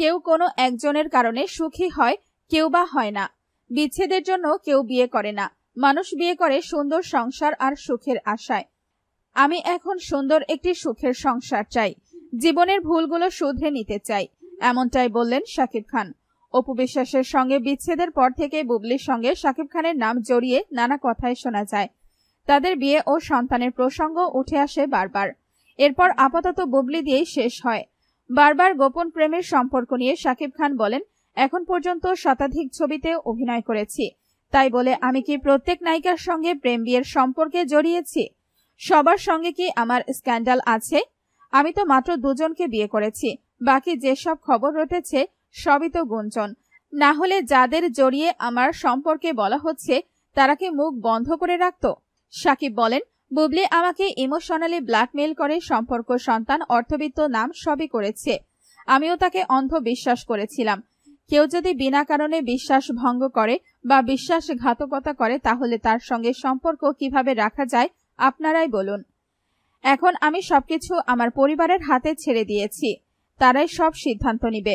কেউ কোনো একজনের কারণে সুখী হয় কেউ বা হয় না বিচ্ছেদের জন্য কেউ বিয়ে করে না মানুষ বিয়ে করে সুন্দর সংসার আর সুখের আশায় আমি এখন সুন্দর একটি সুখের সংসার চাই জীবনের ভুলগুলো শুধরে নিতে চাই এমনটাই বললেন শাকিব খান অপু বিশ্বাসের সঙ্গে বিচ্ছেদের পর থেকে বুবলির সঙ্গে শাকিব খানের নাম জড়িয়ে নানা কথায় শোনা যায় তাদের বিয়ে ও সন্তানের প্রসঙ্গ উঠে আসে বারবার এরপর আপাতত বুবলি দিয়েই শেষ হয় বারবার গোপন প্রেমের সম্পর্ক নিয়ে শাকিব খান বলেন এখন পর্যন্ত শতাধিক ছবিতে অভিনয় করেছি তাই বলে আমি কি প্রত্যেক নায়িকার সঙ্গে প্রেম বিয়ের সম্পর্কে জড়িয়েছি সবার সঙ্গে কি আমার স্ক্যান্ডাল আছে আমি তো মাত্র দুজনকে বিয়ে করেছি বাকি যেসব খবর রটেছে সবই তো গুঞ্জন না হলে যাদের জড়িয়ে আমার সম্পর্কে বলা হচ্ছে তারা কি মুখ বন্ধ করে রাখত সাকিব বলেন বুবলি আমাকে ইমোশনালি ব্ল্যাকমেল করে সম্পর্ক সন্তান অর্থবিত্ত নাম সবই করেছে আমিও তাকে অন্ধ বিশ্বাস করেছিলাম কেউ যদি বিনা কারণে বিশ্বাস ভঙ্গ করে বা বিশ্বাসঘাতকতা করে তাহলে তার সঙ্গে সম্পর্ক কিভাবে রাখা যায় আপনারাই বলুন এখন আমি সবকিছু আমার পরিবারের হাতে ছেড়ে দিয়েছি তারাই সব সিদ্ধান্ত নিবে